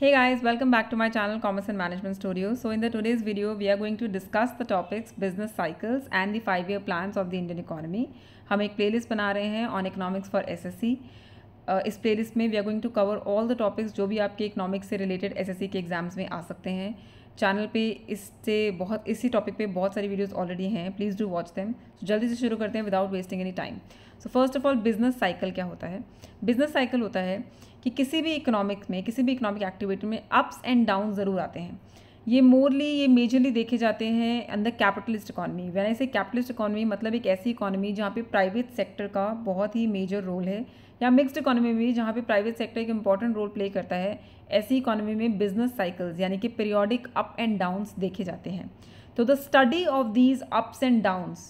Hey guys, welcome back to my channel Commerce and Management Studio. So in the today's video, we are going to discuss the topics business cycles and the five year plans of the Indian economy. हम एक playlist बना रहे हैं on economics for SSC. Uh, इस playlist में we are going to cover all the topics जो भी आपके economics से related SSC के exams में आ सकते हैं. चैनल पे इससे बहुत इसी टॉपिक पे बहुत सारी वीडियोस ऑलरेडी हैं please do watch them so जल्दी से शुरू करते हैं without wasting any time so first of all business cycle क्या होता है बिजनेस साइकिल होता है कि किसी भी इकोनॉमिक में किसी भी इकोनॉमिक एक्टिविटी में अप्स एंड डाउन ज़रूर आते हैं ये मोरली ये मेजरली देखे जाते हैं अंदर कैपिटलिस्ट इकॉनमी वैन ऐसे कैपिटलिस्ट इकॉनमी मतलब एक ऐसी इकॉनमी जहाँ पे प्राइवेट सेक्टर का बहुत ही मेजर रोल है या मिक्स्ड इकोनॉमी में जहाँ पे प्राइवेट सेक्टर एक इंपॉर्टेंट रोल प्ले करता है ऐसी इकोनॉमी में बिजनेस साइकिल्स यानी कि पीरियोडिक अप एंड डाउन्स देखे जाते हैं तो the study of these ups and downs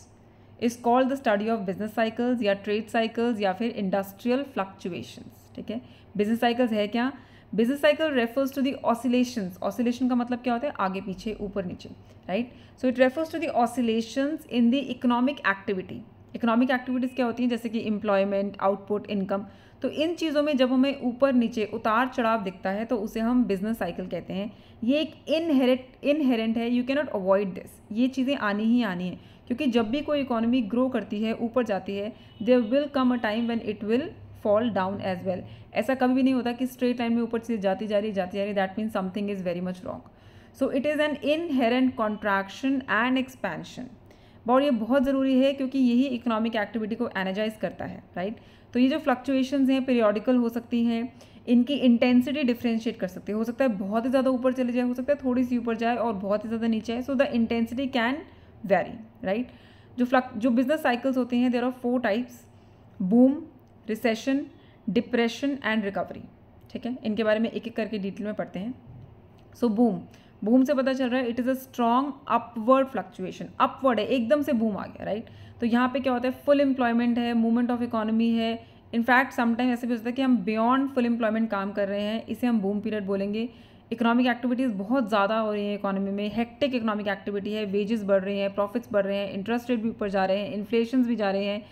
is called the study of business cycles या ट्रेड साइकिल्स या फिर इंडस्ट्रियल फ्लक्चुएशंस ठीक है बिजनेस साइकिल्स है क्या business cycle refers to dilation oscillation oscillation का मतलब क्या होता है आगे पीछे ऊपर नीचे right so it refers to the oscillation in the economic activity economic activities क्या होती हैं जैसे कि एम्प्लॉयमेंट आउटपुट इनकम तो इन चीज़ों में जब हमें ऊपर नीचे उतार चढ़ाव दिखता है तो उसे हम बिजनेस साइकिल कहते हैं ये एक इनहेरिट इनहेरेंट है यू कैनॉट अवॉइड दिस ये चीज़ें आनी ही आनी है क्योंकि जब भी कोई इकोनॉमी ग्रो करती है ऊपर जाती है there will come a time when it will fall down as well ऐसा कभी भी नहीं होता कि स्ट्रेट लाइन में ऊपर चीज़ जाती जा रही जाती जा रही that means something is very much wrong so it is an inherent contraction and expansion और ये बहुत ज़रूरी है क्योंकि यही इकोनॉमिक एक्टिविटी को एनर्जाइज करता है राइट तो ये जो फ्लक्चुएशंस हैं पीरियोडिकल हो सकती हैं इनकी इंटेंसिटी डिफ्रेंशिएट कर सकती है हो सकता है बहुत ही ज़्यादा ऊपर चले जाए हो सकता है थोड़ी सी ऊपर जाए और बहुत ही ज़्यादा नीचे आए so the intensity can very right जो फ्लक जो बिजनेस साइकिल्स होते हैं there are four types boom recession depression and recovery ठीक है इनके बारे में एक एक करके डिटेल में पढ़ते हैं सो बूम बूम से पता चल रहा है it is a strong upward fluctuation upward है एकदम से बूम आ गया राइट right? तो यहाँ पे क्या होता है फुल एम्प्लॉयमेंट है मूवमेंट ऑफ इकोनॉमी है इनफैक्ट समटाइम ऐसे भी होता है कि हम बियॉन्ड फुल एम्प्लॉयमेंट काम कर रहे हैं इसे हम बूम पीरियड बोलेंगे इकोनॉमिक एक्टिविटीज़ बहुत ज़्यादा हो रही है इकोनॉमी में हेक्टिक इकोनॉमिक एक्टिविटी है वेजेस बढ़ रहे हैं प्रॉफिट्स बढ़ रहे हैं इंटरेस्ट रेट भी ऊपर जा रहे हैं इन्फ्लेशन भी जा रहे हैं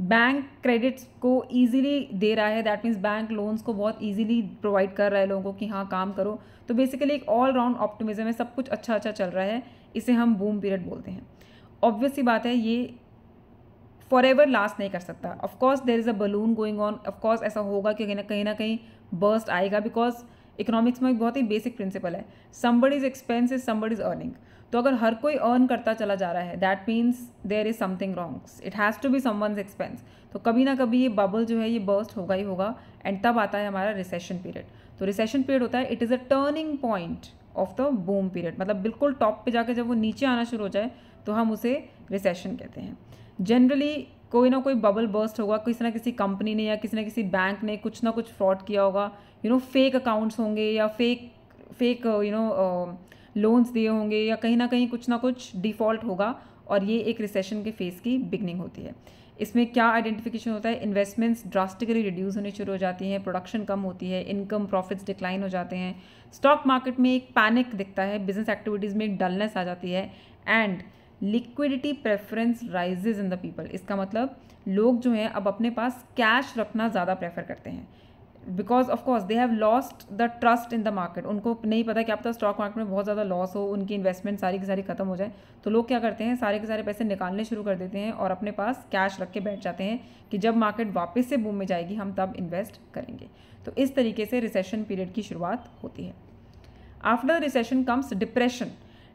बैंक क्रेडिट्स को ईजिली दे रहा है दैट मीन्स बैंक लोन्स को बहुत इजीली प्रोवाइड कर रहा है लोगों को कि हाँ काम करो तो बेसिकली एक ऑल राउंड ऑप्टिमिज्म है सब कुछ अच्छा अच्छा चल रहा है इसे हम बूम पीरियड बोलते हैं ऑब्वियस बात है ये फॉर एवर लास्ट नहीं कर सकता of course there is a balloon going on of course ऐसा होगा कि कहीं ना कहीं ना कहीं बर्स्ट आएगा बिकॉज इकोनॉमिक्स में बहुत ही बेसिक प्रिंसिपल है somebody is expense is somebody is earning तो अगर हर कोई अर्न करता चला जा रहा है that means there is something wrongs it has to be someone's expense तो कभी ना कभी ये बबल जो है ये बर्स्ट होगा ही होगा एंड तब आता है हमारा रिसेशन पीरियड तो रिसेशन पीरियड होता है it is a turning point of the boom period मतलब बिल्कुल टॉप पे जाके जब वो नीचे आना शुरू हो जाए तो हम उसे रिसेशन कहते हैं जनरली कोई ना कोई बबल बर्स्ट होगा किसी ना किसी कंपनी ने या किसी ना किसी बैंक ने कुछ ना कुछ फ्रॉड किया होगा यू नो फेक अकाउंट्स होंगे या fake fake you know loans दिए होंगे या कहीं ना कहीं कुछ ना कुछ डिफ़ॉल्ट होगा और ये एक रिसेशन के फेज़ की बिगनिंग होती है इसमें क्या आइडेंटिफिकेशन होता है इन्वेस्टमेंट्स ड्रास्टिकली रिड्यूस होनी शुरू हो जाती हैं प्रोडक्शन कम होती है इनकम प्रॉफिट्स डिक्लाइन हो जाते हैं स्टॉक मार्केट में एक पैनिक दिखता है बिजनेस एक्टिविटीज़ में एक डलनेस आ जाती है and liquidity preference rises in the people इसका मतलब लोग जो हैं अब अपने पास कैश रखना ज़्यादा प्रेफर करते हैं because of course they have lost the trust in the market उनको नहीं पता कि आप तो स्टॉक मार्केट में बहुत ज़्यादा लॉस हो उनकी इन्वेस्टमेंट सारी की सारी खत्म हो जाए तो लोग क्या करते हैं सारे के सारे पैसे निकालने शुरू कर देते हैं और अपने पास कैश रख के बैठ जाते हैं कि जब मार्केट वापस से बूम में जाएगी हम तब इन्वेस्ट करेंगे तो इस तरीके से रिसेशन पीरियड की शुरुआत होती है after recession comes depression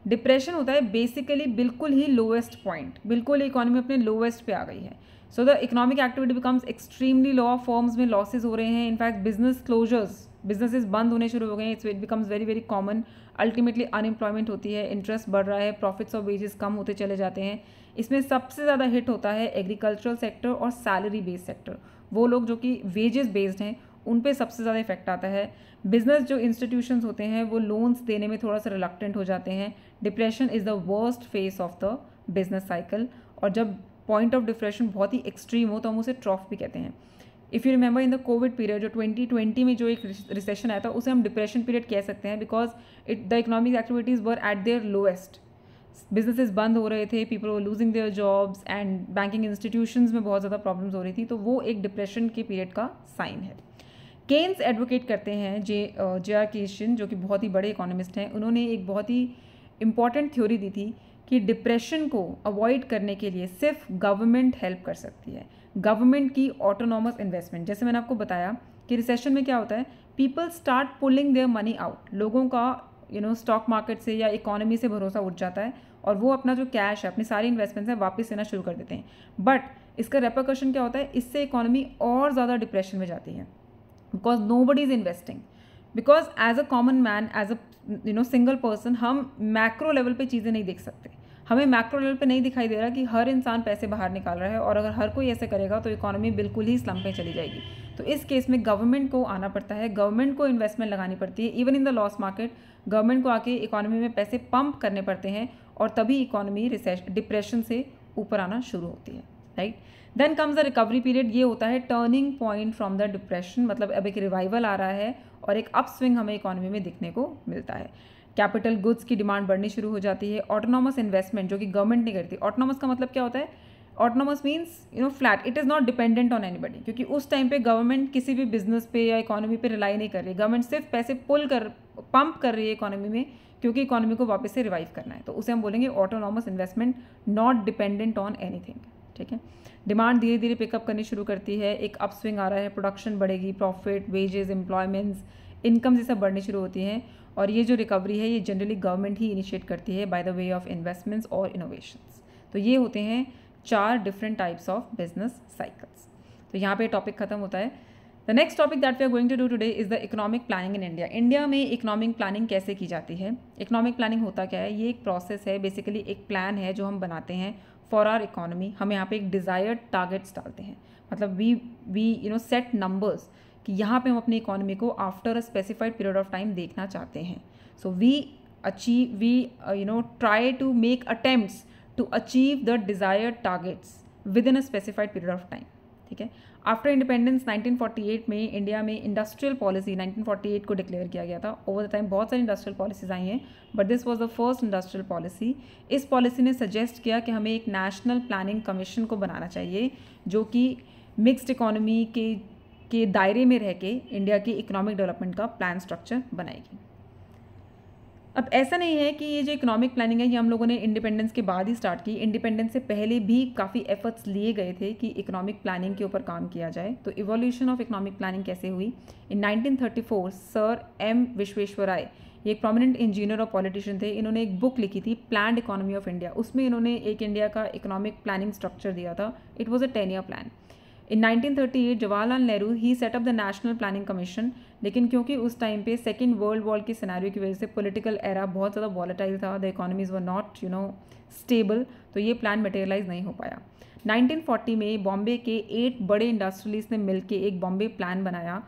depression होता है बेसिकली बिल्कुल ही लोवेस्ट पॉइंट बिल्कुल इकोनॉमी अपने लोवेस्ट पे आ गई है so the economic activity becomes extremely low of forms में लॉसेज हो रहे हैं इनफैक्ट बिजनेस क्लोजर्स बिजनेसिस बंद होने शुरू हो गए हैं it's it becomes very very common ultimately unemployment होती है इंटरेस्ट बढ़ रहा है प्रॉफिट्स और वेजेस कम होते चले जाते हैं इसमें सबसे ज़्यादा हिट होता है एग्रीकल्चरल सेक्टर और सैलरी बेस्ड सेक्टर वो लोग जो कि वेजेस बेस्ड हैं उन पर सबसे ज़्यादा इफेक्ट आता है बिजनेस जो इंस्टीट्यूशन होते हैं वो लोन्स देने में थोड़ा सा रिलक्टेंट हो जाते हैं depression is the worst phase of the business cycle और जब पॉइंट ऑफ डिप्रेशन बहुत ही एक्सट्रीम हो तो हम उसे ट्रॉफ भी कहते हैं if you remember in the COVID period जो 2020 में जो एक रिसेशन आया था उसे हम डिप्रेशन पीरियड कह सकते हैं because it the economic activities were at their lowest businesses बंद हो रहे थे people were losing their jobs and banking institutions में बहुत ज़्यादा प्रॉब्लम्स हो रही थी तो वो एक डिप्रेशन के पीरियड का साइन है केन्स एडवोकेट करते हैं जे जे आर केशन जो कि बहुत ही बड़े इकोनॉमिस्ट हैं उन्होंने एक बहुत ही इंपॉर्टेंट थ्योरी दी थी कि डिप्रेशन को अवॉइड करने के लिए सिर्फ गवर्नमेंट हेल्प कर सकती है गवर्नमेंट की ऑटोनॉमस इन्वेस्टमेंट जैसे मैंने आपको बताया कि रिसेशन में क्या होता है people start pulling their money out लोगों का यू नो स्टॉक मार्केट से या इकोनॉमी से भरोसा उठ जाता है और वो अपना जो कैश है अपनी सारी इन्वेस्टमेंट्स हैं वापस लेना शुरू कर देते हैं बट इसका रेपरकशन क्या होता है इससे इकोनॉमी और ज़्यादा डिप्रेशन में जाती है because nobody is investing because as a common man as a you know single person हम मैक्रो लेवल पे चीज़ें नहीं देख सकते हमें मैक्रो लेवल पर नहीं दिखाई दे रहा कि हर इंसान पैसे बाहर निकाल रहा है और अगर हर कोई ऐसे करेगा तो इकोनॉमी बिल्कुल ही स्लम पे चली जाएगी तो इस केस में गवर्नमेंट को आना पड़ता है गवर्नमेंट को इन्वेस्टमेंट लगानी पड़ती है even in the loss market government को आके इकोनॉमी में पैसे पंप करने पड़ते हैं और तभी इकोनॉमी रिसेश डिप्रेशन से ऊपर आना शुरू होती है right then comes the recovery period ये होता है turning point from the depression मतलब अब एक रिवाइवल आ रहा है और एक अप स्विंग हमें इकोनॉमी में दिखने को मिलता है कैपिटल गुड्स की डिमांड बढ़नी शुरू हो जाती है ऑटोनॉमस इन्वेस्टमेंट जो कि गवर्नमेंट नहीं करती ऑटोनॉमस का मतलब क्या होता है autonomous means you know flat it is not dependent on anybody क्योंकि उस टाइम पे गवर्नमेंट किसी भी बिजनेस पे या इकोनॉमी पे रिलाई नहीं कर रही गवर्नमेंट सिर्फ पैसे पुल कर पंप कर रही है इकोनॉमी में क्योंकि इकोनॉमी को वापस से रिवाइव करना है तो उसे हम बोलेंगे autonomous investment not dependent on anything ठीक है डिमांड धीरे धीरे पिकअप करनी शुरू करती है एक अपस्विंग आ रहा है प्रोडक्शन बढ़ेगी प्रॉफिट वेजेस एम्प्लॉयमेंट्स इनकम्स ये सब बढ़नी शुरू होती हैं और ये जो रिकवरी है ये जनरली गवर्नमेंट ही इनिशिएट करती है by the way of investments और इनोवेशंस तो ये होते हैं चार different types of business cycles तो यहाँ पे टॉपिक खत्म होता है the next topic that we are going to do today is the economic planning in India India में इकोनॉमिक प्लानिंग कैसे की जाती है इकोनॉमिक प्लानिंग होता क्या है ये एक प्रोसेस है बेसिकली एक प्लान है जो हम बनाते हैं फॉर आर इकोनॉमी हम यहाँ पे एक डिज़ायर्ड टारगेट्स डालते हैं मतलब we we you know set numbers कि यहाँ पे हम अपनी इकोनॉमी को after a specified period of time देखना चाहते हैं so we achieve we you know try to make attempt to achieve the desire targets within a specified period of time ठीक है आफ्टर इंडिपेंडेंस 1948 में India में industrial policy 1948 को declare किया गया था ओवर द टाइम बहुत सारी इंडस्ट्रियल पॉलिसीज आई हैं but this was the first industrial policy इस पॉलिसी ने सजेस्ट किया कि हमें एक नेशनल प्लानिंग कमीशन को बनाना चाहिए जो कि मिक्स्ड इकोनॉमी के के दायरे में रह के इंडिया की इकोनॉमिक डेवलपमेंट का प्लान स्ट्रक्चर बनाएगी अब ऐसा नहीं है कि ये जो इकोनॉमिक प्लानिंग है ये हम लोगों ने इंडिपेंडेंस के बाद ही स्टार्ट की इंडिपेंडेंस से पहले भी काफ़ी एफर्ट्स लिए गए थे कि इकोनॉमिक प्लानिंग के ऊपर काम किया जाए तो इवोल्यूशन ऑफ इकोनॉमिक प्लानिंग कैसे हुई इन 1934 सर एम विश्वेश्वराय ये एक प्रोमिनेंट इंजीनियर और पॉलिटिशियन थे इन्होंने एक बुक लिखी थी प्लान इकोनॉमी ऑफ इंडिया उसमें इन्होंने एक इंडिया का इकोनॉमिक प्लानिंग स्ट्रक्चर दिया था it was a ten year plan in 1938 Jawaharlal Nehru he set up the national planning commission लेकिन क्योंकि उस टाइम पे सेकेंड वर्ल्ड वॉर की सैनारी की वजह से पॉलिटिकल एरा बहुत ज़्यादा वॉलेटाइल था the economies were not you know stable तो ये प्लान मटेरियलाइज नहीं हो पाया 1940 में बॉम्बे के एट बड़े इंडस्ट्रीज ने मिलकर एक बॉम्बे प्लान बनाया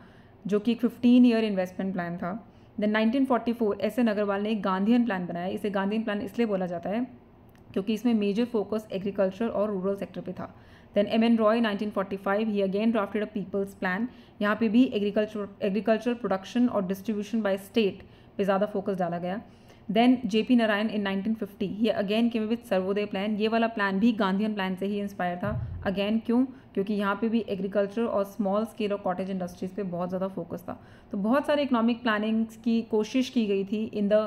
जो कि एक फिफ्टीन ईयर इन्वेस्टमेंट प्लान था देन 1944 एस एन अग्रवाल ने एक गांधीयन प्लान बनाया इसे गांधीयन प्लान इसलिए बोला जाता है क्योंकि इसमें मेजर फोकस एग्रीकल्चर और रूरल सेक्टर पे था then M N Roy 1945 he again drafted a people's plan यहाँ पे भी एग्रीकल्चर एग्रीकल्चर प्रोडक्शन और डिस्ट्रीब्यूशन बाय स्टेट पे ज़्यादा फोकस डाला गया then J P Narayan in 1950 ये again came with Sarvodaya plan ये वाला प्लान भी गांधीन प्लान से ही इंस्पायर था अगेन क्यों क्योंकि यहाँ पे भी एग्रीकल्चर और स्मॉल स्केल और कॉटेज इंडस्ट्रीज़ पे बहुत ज़्यादा फोकस था तो बहुत सारे इकोनॉमिक प्लानिंग्स की कोशिश की गई थी in the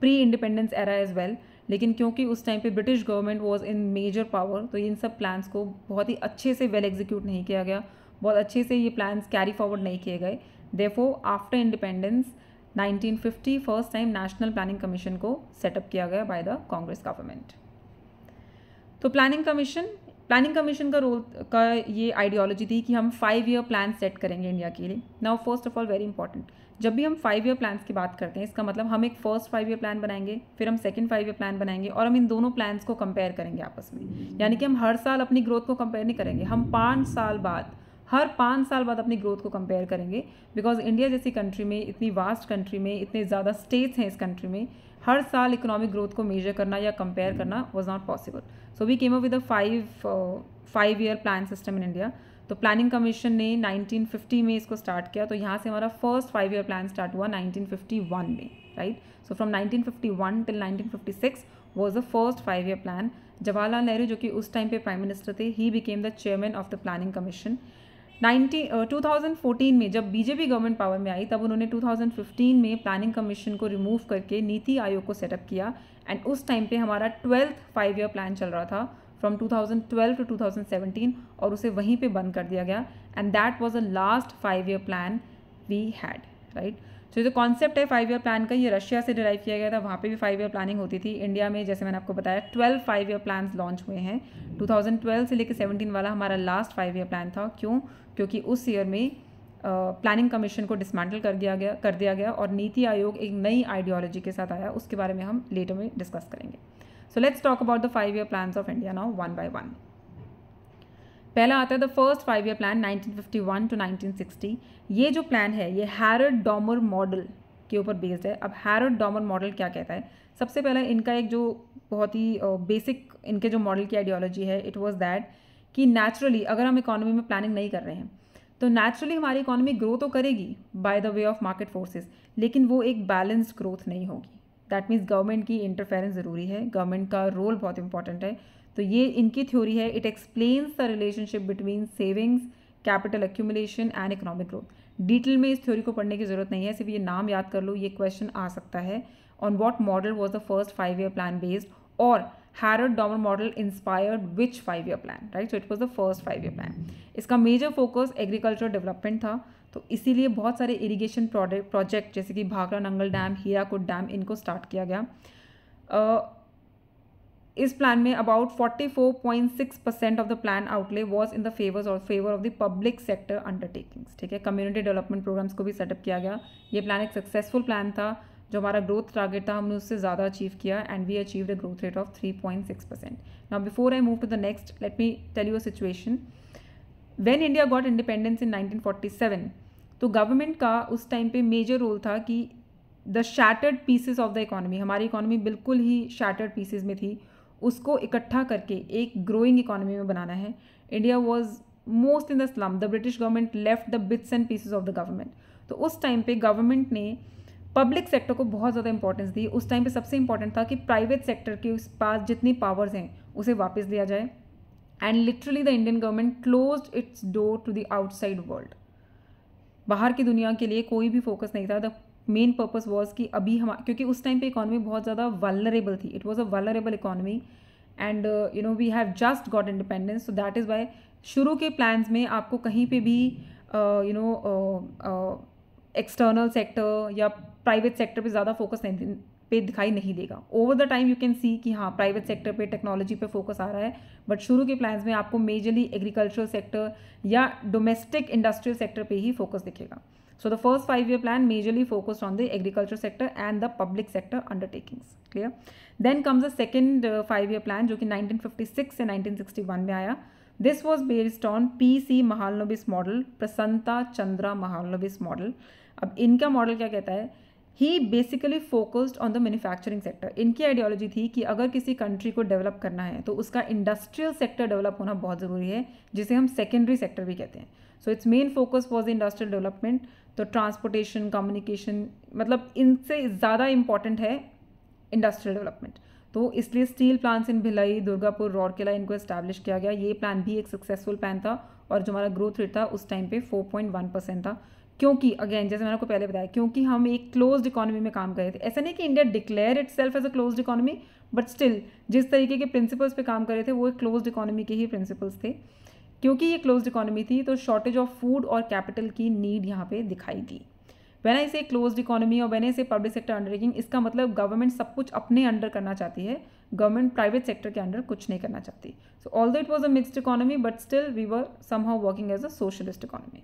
pre independence era as well लेकिन क्योंकि उस टाइम पे British government was in major power तो इन सब प्लान्स को बहुत ही अच्छे से वेल एग्जीक्यूट नहीं किया गया बहुत अच्छे से ये प्लान्स कैरी फॉरवर्ड नहीं किए गए देफो after independence 1950 first time national planning commission को सेटअप किया गया बाय द कांग्रेस गवर्नमेंट तो प्लानिंग कमीशन प्लानिंग कमीशन का रोल का ये आइडियोलॉजी थी कि हम फाइव ईयर प्लान सेट करेंगे इंडिया के लिए now first of all very important जब भी हम फाइव ईयर प्लान्स की बात करते हैं इसका मतलब हम एक फर्स्ट फाइव ईयर प्लान बनाएंगे फिर हम सेकंड फाइव ईयर प्लान बनाएंगे और हम इन दोनों प्लान्स को कंपेयर करेंगे आपस में यानी कि हम हर साल अपनी ग्रोथ को कंपेयर नहीं करेंगे हम पाँच साल बाद हर पाँच साल बाद अपनी ग्रोथ को कंपेयर करेंगे बिकॉज इंडिया जैसी कंट्री में इतनी वास्ट कंट्री में इतने ज़्यादा स्टेट्स हैं इस कंट्री में हर साल इकोनॉमिक ग्रोथ को मेजर करना या कंपेयर करना was not possible so we came up with a five five year plan system in India तो प्लानिंग कमीशन ने 1950 में इसको स्टार्ट किया तो यहाँ से हमारा first five year plan start हुआ 1951 में right so from 1951 till 1956 was the first five year plan Jawaharlal Nehru जो कि उस टाइम पे प्राइम मिनिस्टर थे he became the chairman of the planning commission 19 2014 में जब बीजेपी गवर्नमेंट पावर में आई तब उन्होंने 2015 में प्लानिंग कमीशन को रिमूव करके नीति आयोग को सेटअप किया एंड उस टाइम पे हमारा ट्वेल्थ फाइव ईयर प्लान चल रहा था फ्रॉम 2012 टू टू और उसे वहीं पे बंद कर दिया गया and that was a last five year plan we had right so जो कॉन्सेप्ट है फाइव ईयर प्लान का ये रशिया से डिराइव किया गया था वहाँ पे भी फाइव ईयर प्लानिंग होती थी इंडिया में जैसे मैंने आपको बताया twelve five year plan launch हुए हैं 2012 से लेकर 17 वाला हमारा लास्ट फाइव ईयर प्लान था क्यों क्योंकि उस ईयर में प्लानिंग uh, कमीशन को डिसमेंटल कर दिया गया कर दिया गया और नीति आयोग एक नई आइडियोलॉजी के साथ आया उसके बारे में हम लेटर में डिस्कस करेंगे so let's talk about the five year plan of India now one by one पहला आता है the first five year plan 1951 to nineteen ये जो प्लान है ये हैरड डॉमर मॉडल के ऊपर बेस्ड है अब हैरड डॉमर मॉडल क्या कहता है सबसे पहले इनका एक जो बहुत ही बेसिक इनके जो मॉडल की आइडियोलॉजी है इट वॉज दैट कि नेचुरली अगर हम इकोनॉमी में प्लानिंग नहीं कर रहे हैं तो नेचुरली हमारी इकोनॉमी ग्रो तो करेगी by the way of market forces लेकिन वो एक बैलेंस्ड ग्रोथ नहीं होगी दैट मीन्स गवर्नमेंट की इंटरफेरेंस ज़रूरी है गवर्नमेंट का रोल बहुत इंपॉर्टेंट है तो ये इनकी थ्योरी है it explains the relationship between savings capital accumulation and economic growth detail में इस थ्योरी को पढ़ने की ज़रूरत नहीं है सिर्फ ये नाम याद कर लो ये क्वेश्चन आ सकता है on what model was the first five year plan based और Harrod Domar model inspired which five year plan right so it was the first five year plan इसका मेजर फोकस एग्रीकल्चर डेवलपमेंट था तो इसीलिए बहुत सारे irrigation product project जैसे कि Bhakra Nangal dam Hirakud dam इनको स्टार्ट किया गया uh, इस प्लान में about 44.6 percent of the plan outlay was in the favour और favour of the public sector undertakings ठीक है कम्युनिटी डेवलपमेंट प्रोग्राम्स को भी सेटअप किया गया ये प्लान एक सक्सेसफुल प्लान था जो हमारा ग्रोथ टारगेट था हमने उससे ज़्यादा अचीव किया and we achieve the growth rate of 3.6 percent now before I move to the next let me tell you a situation when India got independence in seven तो government का उस time पे major role था कि the shattered pieces of the economy हमारी economy बिल्कुल ही shattered pieces में थी उसको इकट्ठा करके एक ग्रोइंग इकोनॉमी में बनाना है India was most in the slum the British government left the bits and pieces of the government तो उस टाइम पे गवर्नमेंट ने पब्लिक सेक्टर को बहुत ज़्यादा इंपॉर्टेंस दी उस टाइम पे सबसे इंपॉर्टेंट था कि प्राइवेट सेक्टर के उस पास जितनी पावर्स हैं उसे वापस लिया जाए and literally the Indian government close its door to the outside world बाहर की दुनिया के लिए कोई भी फोकस नहीं था द मेन पर्पज़ वॉज कि अभी हम क्योंकि उस टाइम पे इकॉनमी बहुत ज़्यादा वालरेबल थी it was a vulnerable economy and you know we have just got independence so that is why शुरू के प्लान्स में आपको कहीं पे भी यू नो एक्सटर्नल सेक्टर या प्राइवेट सेक्टर पे ज़्यादा फोकस नहीं पे दिखाई नहीं देगा over the time you can see कि हाँ प्राइवेट सेक्टर पे टेक्नोलॉजी पे फोकस आ रहा है बट शुरू के प्लान्स में आपको मेजरली एग्रीकल्चरल सेक्टर या डोमेस्टिक इंडस्ट्रियल सेक्टर पे ही फोकस दिखेगा so the first five year plan majorly focused on the agriculture sector and the public sector undertakings clear then comes a second five year plan जो कि 1956 से 1961 में आया this was based on P C Mahalanobis model Prasanta Chandra Mahalanobis model अब इनका model क्या कहता है ही basically focused on the manufacturing sector इनकी आइडियोलॉजी थी कि अगर किसी कंट्री को डेवलप करना है तो उसका इंडस्ट्रियल सेक्टर डेवलप होना बहुत ज़रूरी है जिसे हम सेकेंडरी सेक्टर भी कहते हैं so its main focus was industrial development तो ट्रांसपोर्टेशन कम्युनिकेशन मतलब इनसे ज़्यादा इंपॉर्टेंट है इंडस्ट्रियल डेवलपमेंट तो इसलिए steel plants in Bhilai Durgapur Rourkela इनको इस्टेब्लिश किया गया ये प्लान भी एक सक्सेसफुल प्लान था और जो हमारा ग्रोथ रेट था उस टाइम पे 4.1 परसेंट था क्योंकि अगेन जैसे मैंने आपको पहले बताया क्योंकि हम एक क्लोज इकोनॉमी में काम कर रहे थे ऐसा नहीं कि India declare itself as a close economy but still जिस तरीके के प्रिंसिपल्स पे काम कर रहे थे वो एक क्लोज इकोनॉमी के ही प्रिंसिपल्स थे क्योंकि ये क्लोज इकोनॉमी थी तो शॉर्टेज ऑफ फूड और कैपिटल की नीड यहाँ पे दिखाई दी when I say close economy और when I say public sector undertaking इसका मतलब गवर्नमेंट सब कुछ अपने अंडर करना चाहती है गवर्नमेंट प्राइवेट सेक्टर के अंडर कुछ नहीं करना चाहती so although it was a mixed economy but still we were somehow working as a socialist economy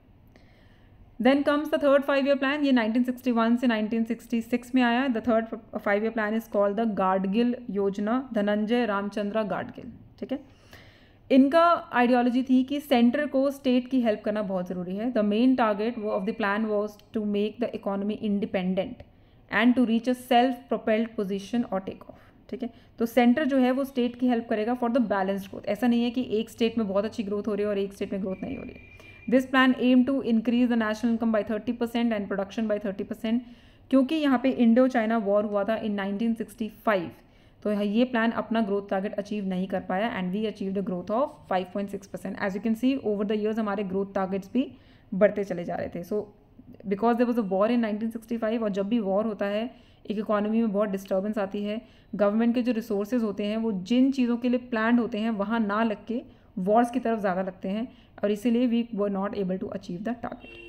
then comes the third five year plan ये 1961 से 1966 में आया the third five year plan is called the Gadgil Yojana Dhananjay Ramchandra Gadgil ठीक है इनका ideology थी कि centre को स्टेट की हेल्प करना बहुत ज़रूरी है the main target of the plan was to make the economy independent and to reach a self propelled position और टेक ऑफ ठीक है तो सेंटर जो है वो स्टेट की हेल्प करेगा फॉर द बैलेंस ग्रोथ ऐसा नहीं है कि एक स्टेट में बहुत अच्छी ग्रोथ हो रही है और एक स्टेट में ग्रोथ नहीं हो रही है this plan aim to increase the national income by thirty percent and production by thirty percent क्योंकि यहाँ पे इंडो चाइना वॉर हुआ था इन 1965 तो ये प्लान अपना ग्रोथ टारगेट अचीव नहीं कर पाया and we achieve the growth of 5.6 percent as you can see over the years हमारे ग्रोथ टारगेट्स भी बढ़ते चले जा रहे थे so because there was a war in 1965 और जब भी वॉर होता है एक इकोनॉमी में बहुत डिस्टर्बेंस आती है गवर्नमेंट के जो रिसोर्सेज होते हैं वो जिन चीज़ों के लिए प्लान होते हैं वहाँ ना लग के वॉर्स की तरफ ज़्यादा लगते हैं और इसीलिए we were not able to achieve the target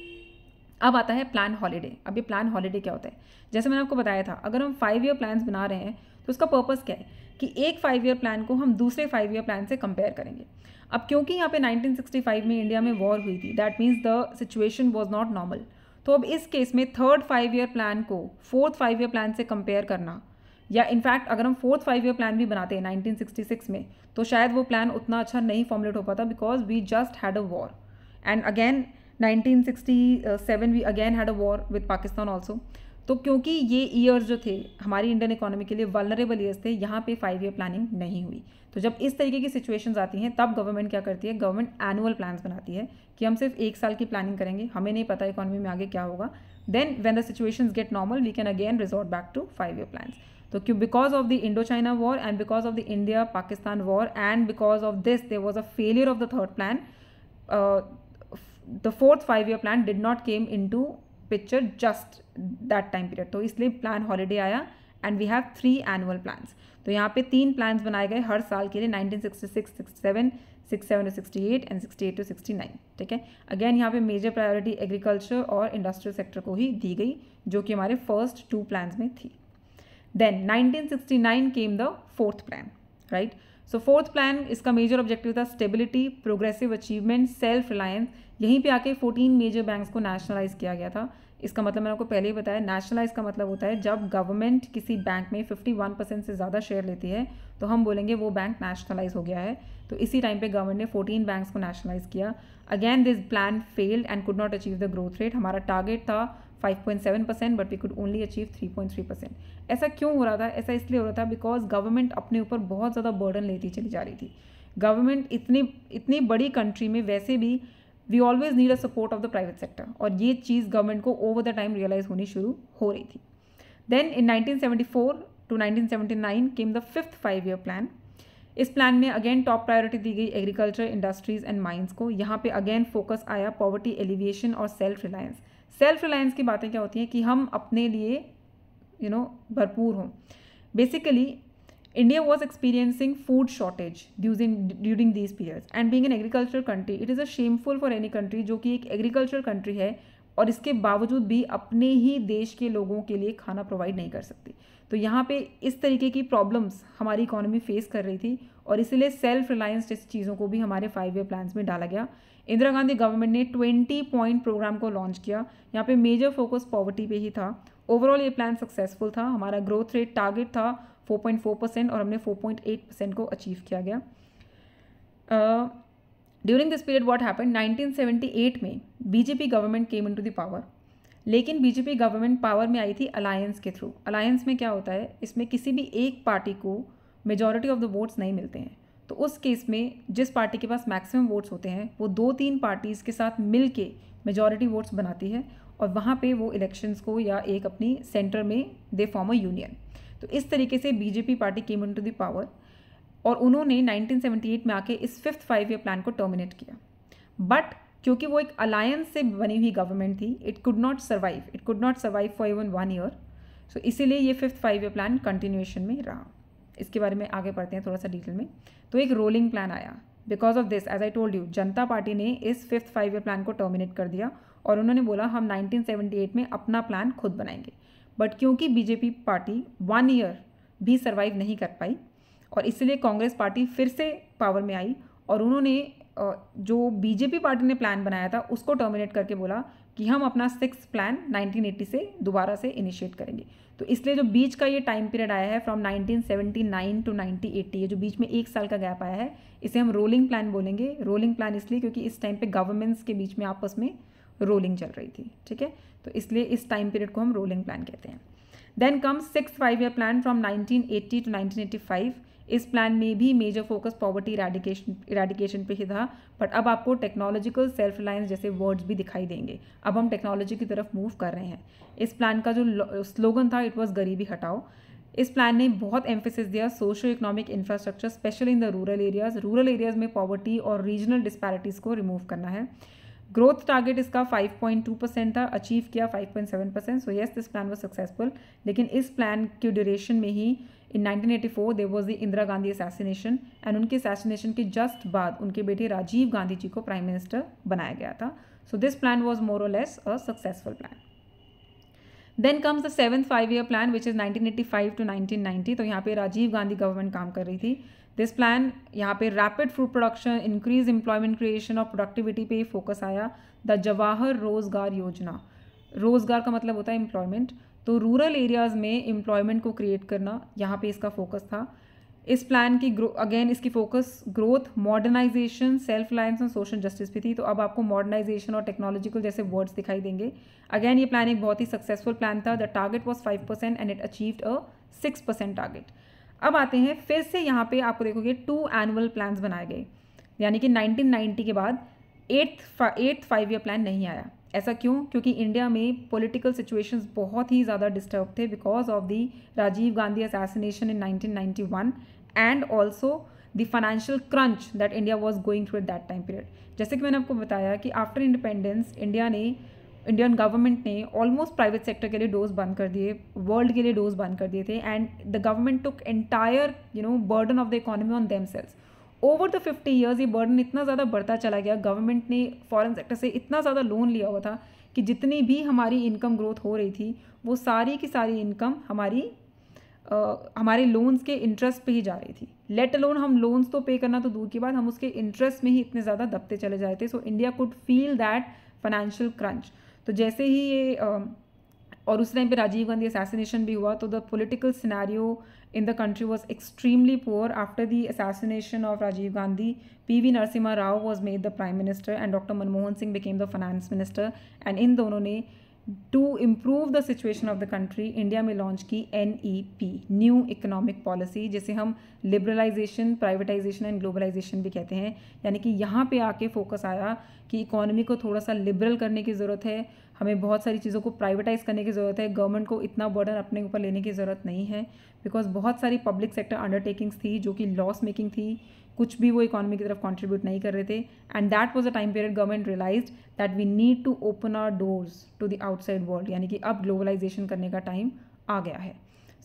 अब आता है प्लान हॉलीडे अब ये प्लान हॉलीडे क्या होता है जैसे मैंने आपको बताया था अगर हम फाइव ईयर प्लान्स बना रहे हैं तो उसका पर्पज़ क्या है कि एक फाइव ईयर प्लान को हम दूसरे फाइव ईयर प्लान से कंपेयर करेंगे अब क्योंकि यहाँ पे 1965 में इंडिया में वॉर हुई थी that means the situation was not normal तो अब इस केस में थर्ड फाइव ईयर प्लान को फोर्थ फाइव ईयर प्लान से कंपेयर करना या इनफैक्ट अगर हम फोर्थ फाइव ईयर प्लान भी बनाते हैं 1966 में तो शायद वो प्लान उतना अच्छा नहीं फॉर्मुलेट हो पाता because we just had a war and again 1967 we again had a war with Pakistan also तो क्योंकि ये ईयर्स जो थे हमारी इंडियन इकोनॉमी के लिए वलनरेबल ईयर्स थे यहाँ पे फाइव ईयर प्लानिंग नहीं हुई तो जब इस तरीके की सिचुएशंस आती हैं तब गवर्नमेंट क्या करती है गवर्नमेंट एनुअल प्लान्स बनाती है कि हम सिर्फ एक साल की प्लानिंग करेंगे हमें नहीं पता इकोनॉमी में आगे क्या होगा then when the situation get normal we can again resort back to five year plans तो क्यों because of the Indo China war and because of the India Pakistan war and because of this they was a failure of the third plan the fourth five year plan did not came into picture just that time period तो इसलिए plan holiday आया एंड we have three annual plans तो यहाँ पे तीन plans बनाए गए हर साल के लिए nineteen sixty six sixty seven six seven to sixty eight and sixty eight to sixty nine ठीक है अगेन यहाँ पे मेजर प्रायोरिटी एग्रीकल्चर और इंडस्ट्रियल सेक्टर को ही दी गई जो कि हमारे फर्स्ट टू प्लान्स में थी Then 1969 came the fourth plan, right? So fourth plan इसका मेजर ऑब्जेक्टिव था stability progressive achievement self reliance यहीं पे आके 14 मेजर बैंक्स को नेशनलाइज किया गया था इसका मतलब मैंने आपको पहले ही बताया नेशनलाइज का मतलब होता है जब गवर्नमेंट किसी बैंक में 51 परसेंट से ज़्यादा शेयर लेती है तो हम बोलेंगे वो बैंक नेशनलाइज हो गया है तो इसी टाइम पे गवर्नमेंट ने 14 बैंक्स को नेशनलाइज किया again this plan failed and could not achieve the growth rate हमारा टारगेट था 5.7 percent but we could only achieve 3.3 percent ऐसा क्यों हो रहा था ऐसा इसलिए हो रहा था बिकॉज गवर्नमेंट अपने ऊपर बहुत ज़्यादा बर्डन लेती चली जा रही थी गवर्नमेंट इतनी इतनी बड़ी कंट्री में वैसे भी we always need a support of the private sector और ये चीज़ गवर्नमेंट को ओवर द टाइम रियलाइज होनी शुरू हो रही थी then in nineteen two nineteen came the fifth five year plan इस प्लान में अगेन टॉप प्रायोरिटी दी गई एग्रीकल्चर इंडस्ट्रीज एंड माइंस को यहाँ पे अगेन फोकस आया पॉवर्टी एलिविएशन और सेल्फ रिलायंस सेल्फ रिलायंस की बातें क्या होती हैं कि हम अपने लिए यू नो भरपूर हों basically India was experiencing food shortage during during these period and being an agriculture country it is a shameful for any country जो कि एक एग्रीकल्चर कंट्री है और इसके बावजूद भी अपने ही देश के लोगों के लिए खाना प्रोवाइड नहीं कर सकती तो यहाँ पे इस तरीके की प्रॉब्लम्स हमारी इकोनॉमी फेस कर रही थी और इसीलिए सेल्फ रिलायंस जैसी चीज़ों को भी हमारे फाइव ईयर प्लान्स में डाला गया इंदिरा गांधी गवर्नमेंट ने ट्वेंटी पॉइंट प्रोग्राम को लॉन्च किया यहाँ पे मेजर फोकस पॉवर्टी पे ही था ओवरऑल ये प्लान सक्सेसफुल था हमारा ग्रोथ रेट टारगेट था 4.4 परसेंट और हमने 4.8 परसेंट को अचीव किया गया during this period what happen 1978 में BJP government came into the power लेकिन बीजेपी गवर्नमेंट पावर में आई थी अलायंस के थ्रू अलायंस में क्या होता है इसमें किसी भी एक पार्टी को मेजोरिटी ऑफ द वोट्स नहीं मिलते हैं तो उस केस में जिस पार्टी के पास मैक्सिमम वोट्स होते हैं वो दो तीन पार्टीज़ के साथ मिल के मेजॉरिटी वोट्स बनाती है और वहाँ पे वो इलेक्शंस को या एक अपनी सेंटर में दे फॉर्म अ यूनियन तो इस तरीके से BJP party came into the power और उन्होंने 1978 में आके इस फिफ्थ फाइव ईयर प्लान को टर्मिनेट किया बट क्योंकि वो एक अलायंस से बनी हुई गवर्नमेंट थी it could not survive it could not survive for even one year so इसीलिए ये fifth five year plan continuation में रहा इसके बारे में आगे पढ़ते हैं थोड़ा सा डिटेल में तो एक रोलिंग प्लान आया because of this as I told you Janata party ने इस फिफ्थ फाइव ईयर प्लान को टर्मिनेट कर दिया और उन्होंने बोला हम 1978 में अपना प्लान खुद बनाएंगे बट क्योंकि बीजेपी पार्टी वन ईयर भी सर्वाइव नहीं कर पाई और इसलिए कांग्रेस पार्टी फिर से पावर में आई और उन्होंने जो बीजेपी पार्टी ने प्लान बनाया था उसको टर्मिनेट करके बोला कि हम अपना सिक्स प्लान 1980 से दोबारा से इनिशिएट करेंगे तो इसलिए जो बीच का ये टाइम पीरियड आया है फ्रॉम 1979 टू 1980 ये जो बीच में एक साल का गैप आया है इसे हम रोलिंग प्लान बोलेंगे रोलिंग प्लान इसलिए क्योंकि इस टाइम पे गवर्नमेंट्स के बीच में आपस में रोलिंग चल रही थी ठीक है तो इसलिए इस टाइम पीरियड को हम रोलिंग प्लान कहते हैं then come six five year plan from nineteen eighty two nineteen eighty five इस प्लान में भी major focus poverty eradication eradication पे ही था बट अब आपको टेक्नोलॉजिकल सेल्फ रिलायंस जैसे वर्ड्स भी दिखाई देंगे अब हम टेक्नोलॉजी की तरफ मूव कर रहे हैं इस प्लान का जो स्लोगन था इट वॉज गरीबी हटाओ इस प्लान ने बहुत एम्फेसिस दिया socio economic infrastructure specially in the rural areas rural areas में पॉवर्टी और रीजनल डिस्पैरिटीज़ को रिमूव करना है ग्रोथ टारगेट इसका 5.2 परसेंट था अचीव किया 5.7 percent so yes this plan was successful लेकिन इस प्लान के ड्यूरेशन में ही in 1984 there was the Indira Gandhi assassination and उनके असैसिनेशन के जस्ट बाद उनके बेटे राजीव गांधी जी को प्राइम मिनिस्टर बनाया गया था so this plan was more और less a successful plan then comes the seven five year plan which is 1985 to nineteen ninety तो यहाँ पे राजीव गांधी गवर्नमेंट काम कर रही थी दिस प्लान यहाँ पे rapid food production increase employment creation और प्रोडक्टिविटी पे फोकस आया द जवाहर रोजगार योजना रोजगार का मतलब होता है एम्प्लॉयमेंट तो रूरल एरियाज़ में एम्प्लॉयमेंट को क्रिएट करना यहाँ पे इसका फोकस था इस प्लान की ग्रो अगेन इसकी focus growth modernisation self reliance और सोशल जस्टिस भी थी तो अब आपको मॉडर्नाइजेशन और टेक्नोलॉजिकल जैसे वर्ड्स दिखाई देंगे अगेन ये प्लान एक बहुत ही सक्सेसफुल प्लान था the target was five percent and it achieved a six percent target अब आते हैं फिर से यहाँ पे आपको देखोगे टू एनुअल प्लान्स बनाए गए यानी कि 1990 के बाद eighth eighth five year plan नहीं आया ऐसा क्यों क्योंकि इंडिया में पॉलिटिकल सिचुएशंस बहुत ही ज़्यादा डिस्टर्ब थे because of the Rajiv Gandhi assassination in 1991 and also the financial crunch that India was going through that time period जैसे कि मैंने आपको बताया कि आफ्टर इंडिपेंडेंस इंडिया ने इंडियन गवर्नमेंट ने ऑलमोस्ट प्राइवेट सेक्टर के लिए डोज बंद कर दिए वर्ल्ड के लिए डोज बंद कर दिए थे and the government took entire you know burden of the economy on themselves over the fifty years ये बर्डन इतना ज़्यादा बढ़ता चला गया गवर्नमेंट ने फॉरेन सेक्टर से इतना ज़्यादा लोन लिया हुआ था कि जितनी भी हमारी इनकम ग्रोथ हो रही थी वो सारी की सारी इनकम हमारी आ, हमारे लोन्स के इंटरेस्ट पे ही जा रही थी लेट लोन हम लोन्स तो पे करना तो दूर की बात हम उसके इंटरेस्ट में ही इतने ज़्यादा दबते चले जाए थे so India could feel that financial crunch तो जैसे ही ये आ, और उस टाइम पे राजीव गांधी असैसिनेशन भी हुआ तो the political scenario in the country was extremely poor after the assassination of Rajiv Gandhi. PV Narasimha Rao was made the prime minister and Dr. Manmohan Singh became the finance minister and in दोनों ने to improve the situation of the country India में launch की N E P new economic policy जिसे हम liberalisation privatisation and globalisation भी कहते हैं यानी कि यहाँ पे आके फोकस आया कि इकोनॉमी को थोड़ा सा लिबरल करने की ज़रूरत है हमें बहुत सारी चीज़ों को प्राइवेटाइज करने की ज़रूरत है गवर्नमेंट को इतना बर्डन अपने ऊपर लेने की ज़रूरत नहीं है बिकॉज बहुत सारी पब्लिक सेक्टर अंडरटेकिंग्स थी जो कि लॉस मेकिंग थी कुछ भी वो इकोनॉमी की तरफ कॉन्ट्रीब्यूट नहीं कर रहे थे and that was a time period government realise that we need to open our doors to the outside world यानी कि अब ग्लोबलाइजेशन करने का टाइम आ गया है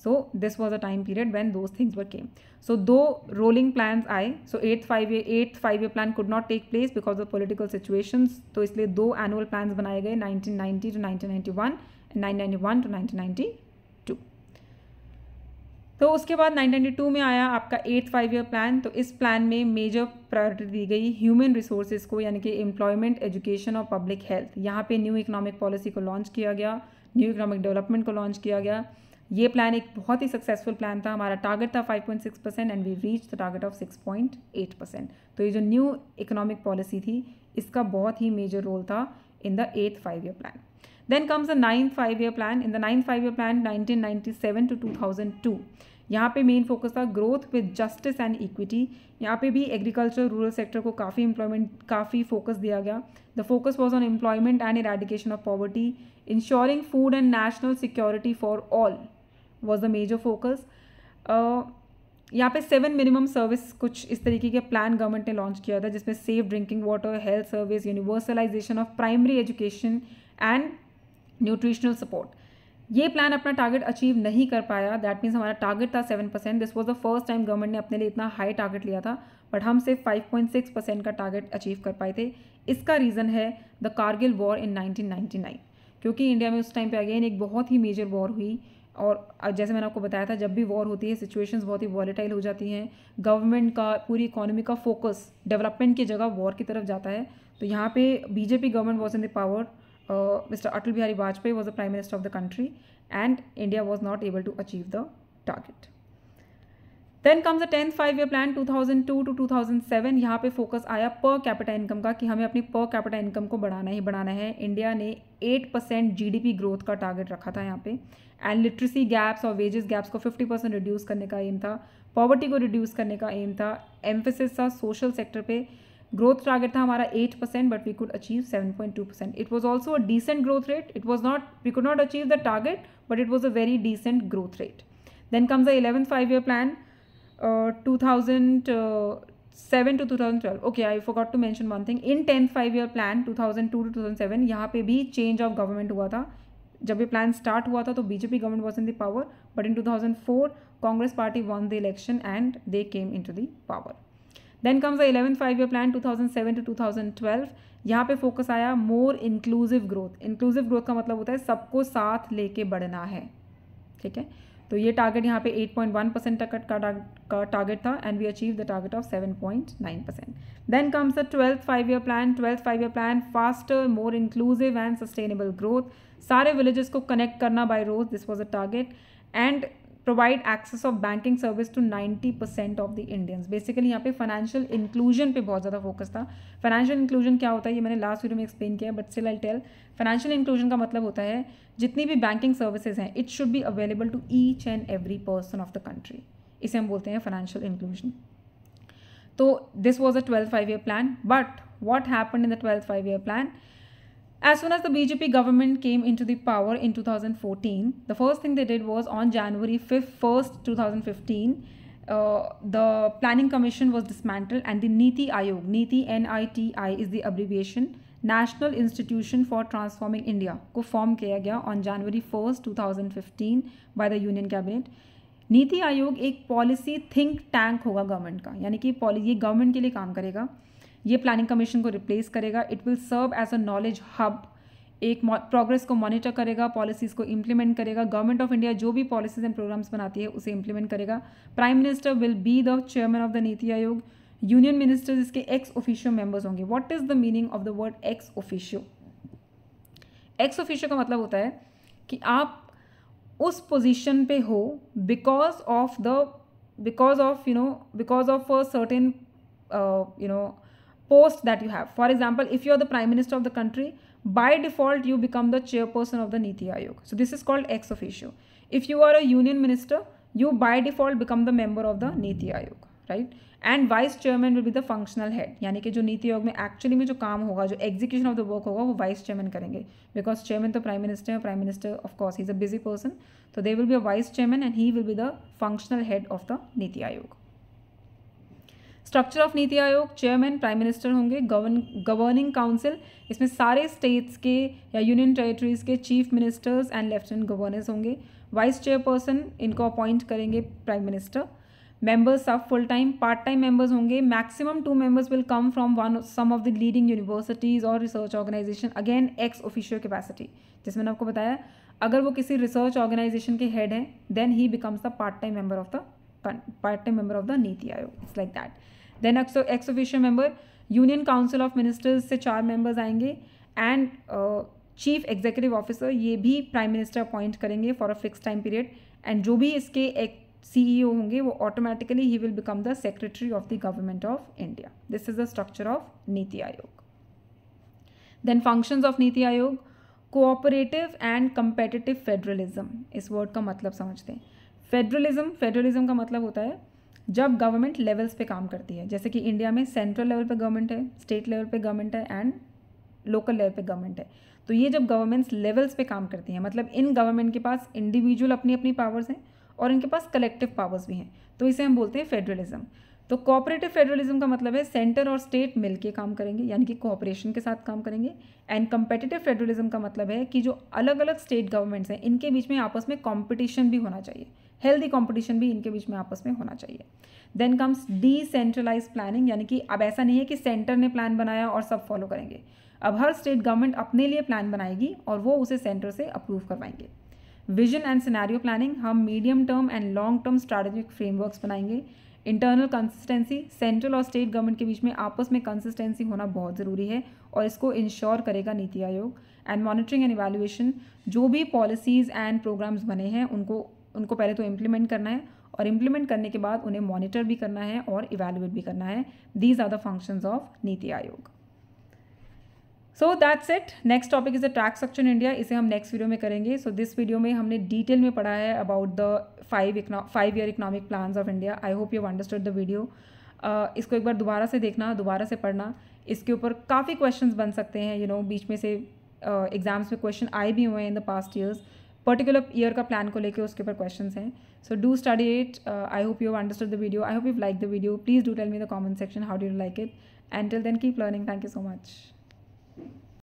so this was a time period when those things were came so दो rolling plan आए so eighth five year eighth five year plan could not take place because of political situation तो इसलिए दो annual plan बनाए गए nineteen ninety two nineteen ninety one nine ninety one two nineteen ninety तो उसके बाद 1992 में आया आपका एट्थ फाइव ईयर प्लान तो इस प्लान में मेजर प्रायोरिटी दी गई ह्यूमन रिसोर्सेज को यानी कि एम्प्लॉयमेंट एजुकेशन और पब्लिक हेल्थ यहाँ पे न्यू इकोनॉमिक पॉलिसी को लॉन्च किया गया न्यू इकोनॉमिक डेवलपमेंट को लॉन्च किया गया ये प्लान एक बहुत ही सक्सेसफुल प्लान था हमारा टारगेट था 5.6 percent and we reach the target of 6.8 percent तो ये जो न्यू इकोनॉमिक पॉलिसी थी इसका बहुत ही मेजर रोल था in the eighth five year plan Then comes the ninth five-year plan. In the ninth five-year plan, 1997 to 2002. यहाँ पे main focus था growth with justice and equity यहाँ पे भी एग्रीकल्चर रूरल सेक्टर को काफ़ी एम्प्लॉयमेंट काफ़ी फोकस दिया गया the focus was on employment and eradication of poverty ensuring food and national security for all was the major focus यहाँ पे सेवन मिनिमम सर्विस कुछ इस तरीके के प्लान गवर्नमेंट ने लॉन्च किया था जिसमें safe drinking water health service universalisation of primary education and nutritional support ये प्लान अपना टारगेट अचीव नहीं कर पाया दैट मीन्स हमारा टारगेट था seven percent this was the first time government ने अपने लिए इतना हाई टारगेट लिया था बट हम सिर्फ फाइव पॉइंट सिक्स परसेंट का टारगेट अचीव कर पाए थे इसका रीज़न है the Kargil war in nineteen ninety nine क्योंकि इंडिया में उस टाइम पे अगेन एक बहुत ही मेजर वॉर हुई और जैसे मैंने आपको बताया था जब भी वॉर होती है सिचुएशंस बहुत ही वॉलेटाइल हो जाती हैं गवर्नमेंट का पूरी इकोनॉमी का फोकस डेवलपमेंट की जगह वॉर की तरफ जाता है तो यहाँ पे BJP government was in the power uh, Mr. Atal Bihari Vajpayee was the Prime Minister of the country and India was not able to achieve the target. Then comes a tenth five year plan 2002 to 2007 यहाँ पे focus आया per capita income का कि हमें अपनी per capita income को बढ़ाना ही बढ़ाना है इंडिया ने 8 परसेंट जी ग्रोथ का टारगेट रखा था यहाँ पे एंड लिटरेसी गैप्स और वेजेस गैप्स को 50 परसेंट रिड्यूस करने का एम था पॉवर्टी को रिड्यूस करने का एम था एम्फेसिस था सोशल सेक्टर पे Growth target tha 8% but we could achieve 7.2%. It was also a decent growth rate. It was not, we could not achieve the target but it was a very decent growth rate. Then comes the 11th five-year plan, uh, 2007 uh, to 2012. Okay, I forgot to mention one thing. In 10th five-year plan, 2002 to 2007, यहाँ पे change of government हुआ था. जब plan plan start हुआ था तो BJP government was in the power 2004 Congress party won the election and they came into the power. Then comes the eleven five year plan two thousand seven to two thousand twelve यहाँ पे focus आया more inclusive growth inclusive growth का मतलब होता है सबको साथ लेके बढ़ना है ठीक है तो ये टारगेट यहाँ पे 8.1 परसेंट तक का का टारगेट था and we achieve the target of 7.9 percent then comes the twelfth five year plan twelfth five year plan faster more inclusive and sustainable growth सारे विलेजेस को कनेक्ट करना by roads this was a target and provide access of banking service to 90 percent of the Indians basically यहाँ पे financial inclusion पे बहुत ज़्यादा focus था financial inclusion क्या होता है ये मैंने लास्ट वीडियो में एक्सप्लेन किया but still I tell financial inclusion का मतलब होता है जितनी भी बैंकिंग सर्विसेज हैं it should be available to each and every person of the country इसे हम बोलते हैं फाइनेंशियल इंक्लूजन तो this was a twelfth five year plan but what happen in the twelfth five year plan As soon as the BJP government came into the power in 2014, the first thing they did was on January 5th, 1st, 2015, uh, the Planning Commission was dismantled and the Niti Aayog, Niti NITI is the abbreviation, National Institution for Transforming India ko form kiya gaya on January 1st, 2015 by the Union Cabinet. niti आयोग ek policy think tank hoga government ka yani ki policy government ke liye kaam karega ये planning commission को replace करेगा it will serve as a knowledge hub एक progress को monitor करेगा policies को implement करेगा government of India जो भी पॉलिसीज एंड प्रोग्राम्स बनाती है उसे इम्प्लीमेंट करेगा prime minister will be the chairman of the Niti Aayog union ministers इसके एक्स ऑफिशियो मेंबर्स होंगे what is the meaning of the word ex officio ex officio का मतलब होता है कि आप उस पोजिशन पे हो because of the because of you know because of certain you know post that you have. For example, if you are the prime minister of the country, by default, you become the chairperson of the Niti Aayog. So this is called ex officio. If you are a union minister, you by default become the member of the Niti Aayog, right? And vice chairman will be the functional head. Yani ke jo Niti Aayog mein actually mein jo kaam hoga, jo execution of the work hoga, wo vice chairman karenge. Because chairman to prime minister, prime minister, of course, he's a busy person. So there will be a vice chairman and he will be the functional head of the Niti Aayog. Structure of Niti Aayog chairman prime minister होंगे governing council इसमें सारे states के या union territories के chief ministers and lieutenant governors होंगे vice chairperson इनको appoint करेंगे prime minister members of full time part time members होंगे maximum two members will come from one some of the leading universities और research organisation again ex official capacity जिसमें मैंने आपको बताया अगर वो किसी रिसर्च ऑर्गेनाइजेशन के हेड हैं then he becomes the part time member of the part time member of the Niti Aayog it's like that then ex official member union council of ministers से चार मेंबर्स आएंगे एंड चीफ एग्जीक्यूटिव ऑफिसर ये भी prime minister appoint करेंगे for a fix time period and जो भी इसके एक सीईओ e होंगे वो ऑटोमेटिकली ही will become the secretary of the government of India this is the structure of Niti Aayog then functions of Niti Aayog cooperative and competitive federalism इस word का मतलब समझते हैं फेडरलिज्म फेडरलिज्म का मतलब होता है जब गवर्नमेंट लेवल्स पे काम करती है जैसे कि इंडिया में सेंट्रल लेवल पे गवर्नमेंट है स्टेट लेवल पे गवर्नमेंट है एंड लोकल लेवल पे गवर्नमेंट है तो ये जब गवर्नमेंट्स लेवल्स पे काम करती हैं मतलब इन गवर्नमेंट के पास इंडिविजुअल अपनी अपनी पावर्स हैं और इनके पास कलेक्टिव पावर्स भी हैं तो इसे हम बोलते हैं फेडरलिज्म तो कॉपरेटिव फेडरलिज्म का मतलब है सेंटर और स्टेट मिलके काम करेंगे यानी कि कॉपरेशन के साथ काम करेंगे एंड कम्पिटिटिव फेडरलिज्म का मतलब है कि जो अलग अलग स्टेट गवर्नमेंट्स हैं इनके बीच में आपस में कॉम्पिटिशन भी होना चाहिए हेल्दी कॉम्पिटिशन भी इनके बीच में आपस में होना चाहिए देन कम्स डिसेंट्रलाइज प्लानिंग यानी कि अब ऐसा नहीं है कि सेंटर ने प्लान बनाया और सब फॉलो करेंगे अब हर स्टेट गवर्नमेंट अपने लिए प्लान बनाएगी और वो उसे सेंटर से अप्रूव करवाएंगे विजन एंड सिनेरियो प्लानिंग हम medium term and long term strategic frameworks बनाएंगे इंटरनल कंसिस्टेंसी सेंट्रल और स्टेट गवर्नमेंट के बीच में आपस में कंसिस्टेंसी होना बहुत ज़रूरी है और इसको इंश्योर करेगा नीति आयोग एंड मॉनिटरिंग एंड इवेल्युएशन जो भी पॉलिसीज़ एंड प्रोग्राम्स बने हैं उनको उनको पहले तो इम्प्लीमेंट करना है और इम्प्लीमेंट करने के बाद उन्हें मॉनिटर भी करना है और इवेलुएट भी करना है these are the functions of Niti Aayog so that's it next topic is the tax structure in India इसे हम नेक्स्ट वीडियो में करेंगे सो दिस वीडियो में हमने डिटेल में पढ़ा है about the five five year economic plan of India I hope you understood the video इसको एक बार दोबारा से देखना दोबारा से पढ़ना इसके ऊपर काफ़ी क्वेश्चंस बन सकते हैं यू you नो know, बीच में से एग्ज़ाम्स uh, में क्वेश्चन आए भी हुए हैं in the past years particular year का प्लान को लेकर उसके ऊपर क्वेश्चन हैं so do study it I hope you understand the video I hope you like the video please do tell me the comment section how do you like it and till then keep learning thank you so much